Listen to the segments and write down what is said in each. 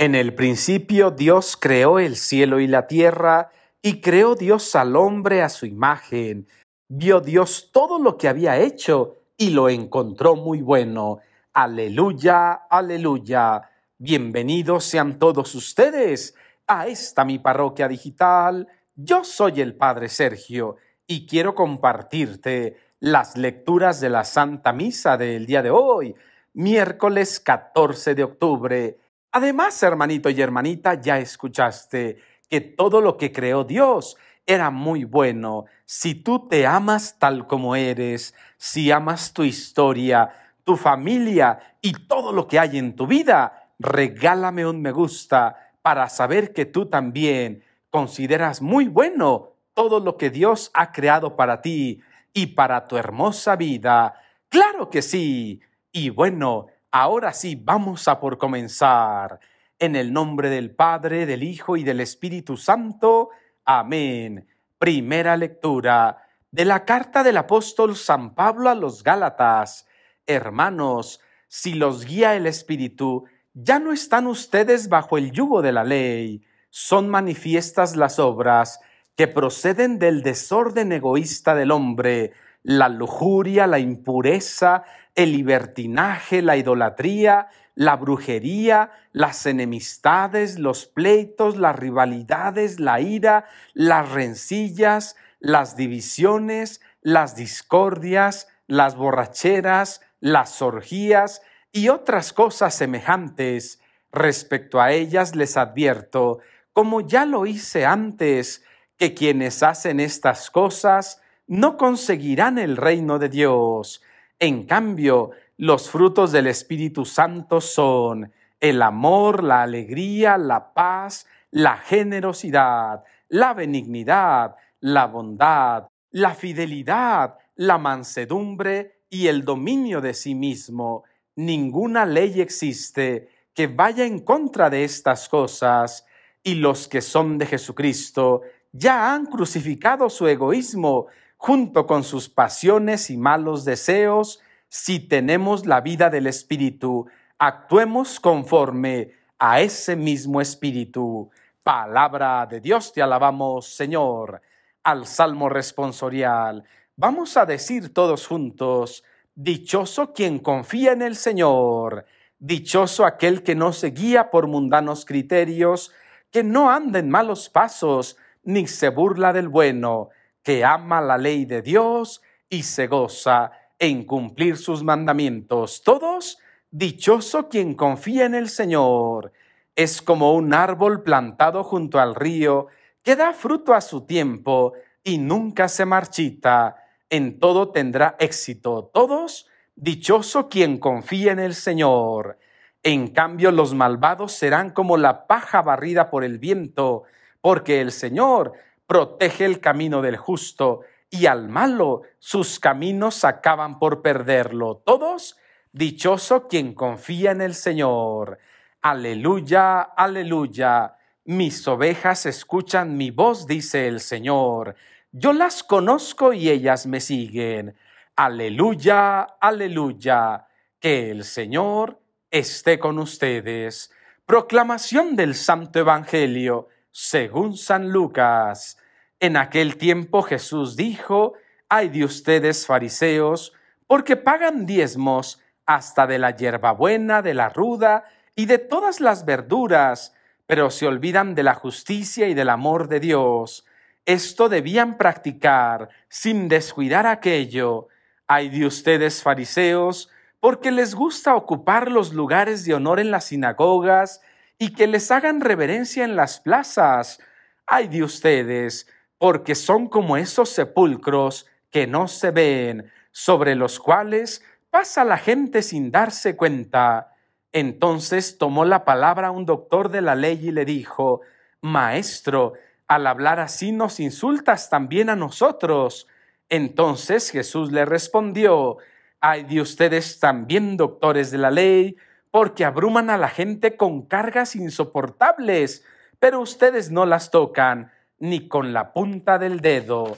En el principio Dios creó el cielo y la tierra, y creó Dios al hombre a su imagen. Vio Dios todo lo que había hecho y lo encontró muy bueno. Aleluya, aleluya. Bienvenidos sean todos ustedes a esta mi parroquia digital. Yo soy el Padre Sergio y quiero compartirte las lecturas de la Santa Misa del día de hoy, miércoles 14 de octubre Además, hermanito y hermanita, ya escuchaste que todo lo que creó Dios era muy bueno. Si tú te amas tal como eres, si amas tu historia, tu familia y todo lo que hay en tu vida, regálame un me gusta para saber que tú también consideras muy bueno todo lo que Dios ha creado para ti y para tu hermosa vida. Claro que sí. Y bueno, Ahora sí, vamos a por comenzar. En el nombre del Padre, del Hijo y del Espíritu Santo. Amén. Primera lectura de la carta del apóstol San Pablo a los Gálatas. Hermanos, si los guía el Espíritu, ya no están ustedes bajo el yugo de la ley. Son manifiestas las obras que proceden del desorden egoísta del hombre la lujuria, la impureza, el libertinaje, la idolatría, la brujería, las enemistades, los pleitos, las rivalidades, la ira, las rencillas, las divisiones, las discordias, las borracheras, las orgías y otras cosas semejantes. Respecto a ellas les advierto, como ya lo hice antes, que quienes hacen estas cosas no conseguirán el reino de Dios. En cambio, los frutos del Espíritu Santo son el amor, la alegría, la paz, la generosidad, la benignidad, la bondad, la fidelidad, la mansedumbre y el dominio de sí mismo. Ninguna ley existe que vaya en contra de estas cosas, y los que son de Jesucristo ya han crucificado su egoísmo junto con sus pasiones y malos deseos, si tenemos la vida del Espíritu, actuemos conforme a ese mismo Espíritu. Palabra de Dios, te alabamos, Señor. Al Salmo responsorial, vamos a decir todos juntos, Dichoso quien confía en el Señor, dichoso aquel que no se guía por mundanos criterios, que no anda en malos pasos, ni se burla del bueno, que ama la ley de Dios y se goza en cumplir sus mandamientos. Todos, dichoso quien confía en el Señor, es como un árbol plantado junto al río que da fruto a su tiempo y nunca se marchita. En todo tendrá éxito. Todos, dichoso quien confía en el Señor. En cambio, los malvados serán como la paja barrida por el viento, porque el Señor protege el camino del justo, y al malo sus caminos acaban por perderlo. Todos, dichoso quien confía en el Señor. Aleluya, aleluya. Mis ovejas escuchan mi voz, dice el Señor. Yo las conozco y ellas me siguen. Aleluya, aleluya. Que el Señor esté con ustedes. Proclamación del Santo Evangelio según San Lucas. En aquel tiempo Jesús dijo, ay de ustedes fariseos, porque pagan diezmos hasta de la hierbabuena, de la ruda y de todas las verduras, pero se olvidan de la justicia y del amor de Dios. Esto debían practicar sin descuidar aquello. Ay de ustedes fariseos, porque les gusta ocupar los lugares de honor en las sinagogas y que les hagan reverencia en las plazas. Ay de ustedes, porque son como esos sepulcros que no se ven, sobre los cuales pasa la gente sin darse cuenta. Entonces tomó la palabra un doctor de la ley y le dijo, Maestro, al hablar así nos insultas también a nosotros. Entonces Jesús le respondió, Ay de ustedes también, doctores de la ley, porque abruman a la gente con cargas insoportables, pero ustedes no las tocan ni con la punta del dedo.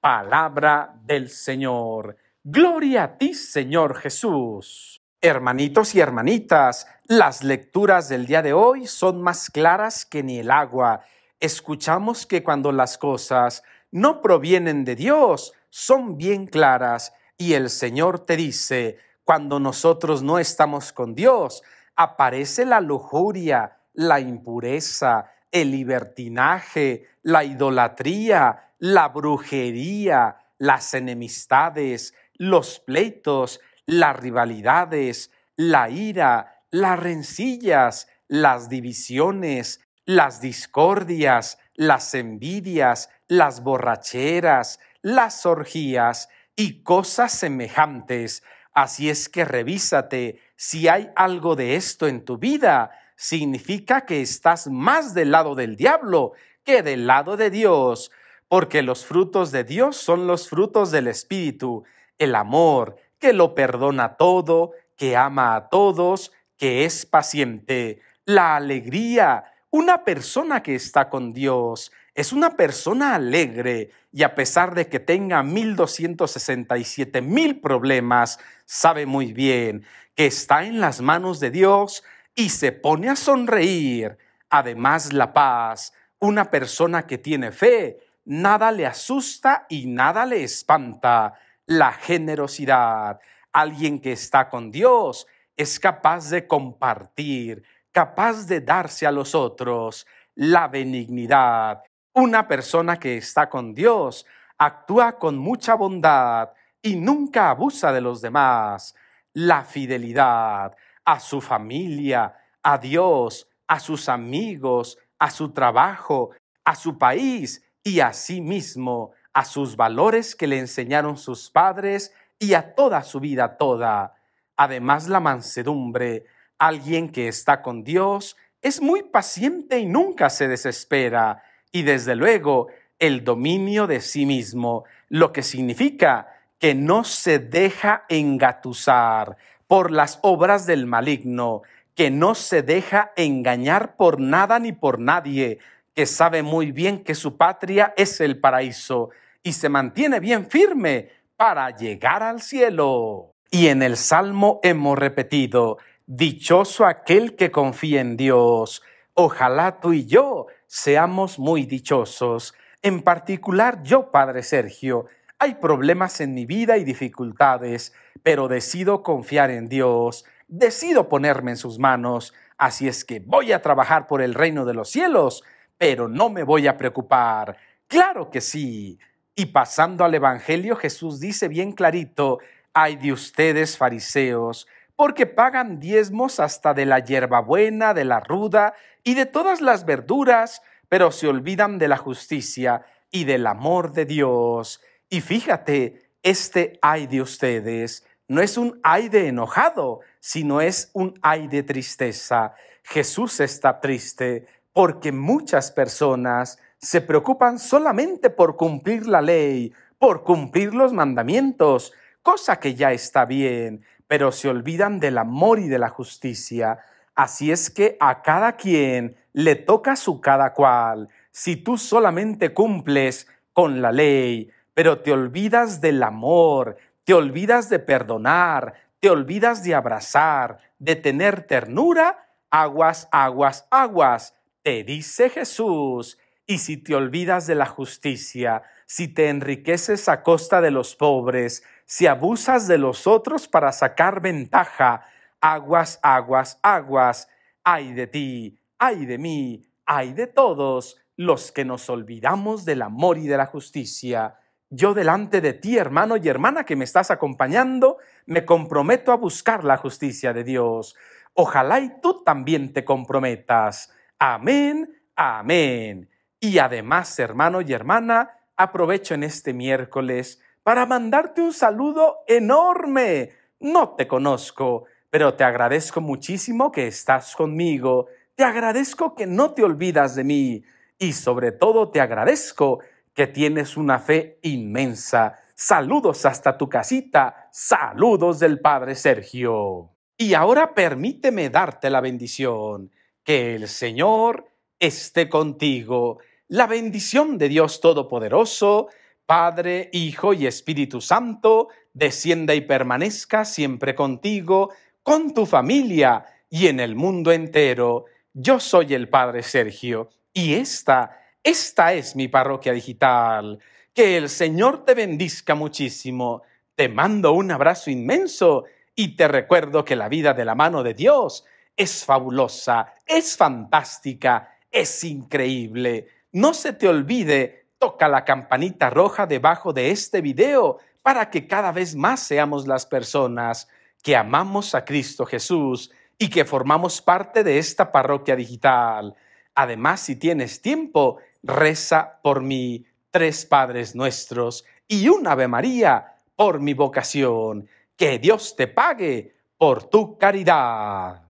Palabra del Señor. Gloria a ti, Señor Jesús. Hermanitos y hermanitas, las lecturas del día de hoy son más claras que ni el agua. Escuchamos que cuando las cosas no provienen de Dios, son bien claras y el Señor te dice, cuando nosotros no estamos con Dios, aparece la lujuria, la impureza, el libertinaje, la idolatría, la brujería, las enemistades, los pleitos, las rivalidades, la ira, las rencillas, las divisiones, las discordias, las envidias, las borracheras, las orgías y cosas semejantes Así es que revísate si hay algo de esto en tu vida. Significa que estás más del lado del diablo que del lado de Dios, porque los frutos de Dios son los frutos del Espíritu, el amor, que lo perdona todo, que ama a todos, que es paciente, la alegría, una persona que está con Dios, es una persona alegre y a pesar de que tenga 1267 mil problemas, sabe muy bien que está en las manos de Dios y se pone a sonreír. Además, la paz, una persona que tiene fe, nada le asusta y nada le espanta. La generosidad, alguien que está con Dios, es capaz de compartir, capaz de darse a los otros. La benignidad, una persona que está con Dios actúa con mucha bondad y nunca abusa de los demás. La fidelidad a su familia, a Dios, a sus amigos, a su trabajo, a su país y a sí mismo, a sus valores que le enseñaron sus padres y a toda su vida toda. Además, la mansedumbre, alguien que está con Dios, es muy paciente y nunca se desespera y desde luego el dominio de sí mismo, lo que significa que no se deja engatusar por las obras del maligno, que no se deja engañar por nada ni por nadie, que sabe muy bien que su patria es el paraíso y se mantiene bien firme para llegar al cielo. Y en el Salmo hemos repetido, Dichoso aquel que confía en Dios, ojalá tú y yo seamos muy dichosos. En particular yo, Padre Sergio, hay problemas en mi vida y dificultades, pero decido confiar en Dios, decido ponerme en sus manos, así es que voy a trabajar por el reino de los cielos, pero no me voy a preocupar. Claro que sí. Y pasando al Evangelio, Jesús dice bien clarito, ay de ustedes, fariseos, porque pagan diezmos hasta de la hierbabuena, de la ruda y de todas las verduras, pero se olvidan de la justicia y del amor de Dios. Y fíjate, este ay de ustedes no es un ay de enojado, sino es un ay de tristeza. Jesús está triste porque muchas personas se preocupan solamente por cumplir la ley, por cumplir los mandamientos, cosa que ya está bien, pero se olvidan del amor y de la justicia. Así es que a cada quien le toca su cada cual. Si tú solamente cumples con la ley, pero te olvidas del amor, te olvidas de perdonar, te olvidas de abrazar, de tener ternura, aguas, aguas, aguas, te dice Jesús. Y si te olvidas de la justicia, si te enriqueces a costa de los pobres, si abusas de los otros para sacar ventaja, aguas, aguas, aguas, ay de ti, ay de mí, ay de todos los que nos olvidamos del amor y de la justicia. Yo delante de ti, hermano y hermana que me estás acompañando, me comprometo a buscar la justicia de Dios. Ojalá y tú también te comprometas. Amén, amén. Y además, hermano y hermana, aprovecho en este miércoles para mandarte un saludo enorme. No te conozco, pero te agradezco muchísimo que estás conmigo. Te agradezco que no te olvidas de mí. Y sobre todo te agradezco que tienes una fe inmensa. Saludos hasta tu casita. Saludos del Padre Sergio. Y ahora permíteme darte la bendición. Que el Señor esté contigo. La bendición de Dios Todopoderoso Padre, Hijo y Espíritu Santo, descienda y permanezca siempre contigo, con tu familia y en el mundo entero. Yo soy el Padre Sergio y esta, esta es mi parroquia digital. Que el Señor te bendizca muchísimo. Te mando un abrazo inmenso y te recuerdo que la vida de la mano de Dios es fabulosa, es fantástica, es increíble. No se te olvide Toca la campanita roja debajo de este video para que cada vez más seamos las personas que amamos a Cristo Jesús y que formamos parte de esta parroquia digital. Además, si tienes tiempo, reza por mí, tres Padres Nuestros y un Ave María por mi vocación. Que Dios te pague por tu caridad.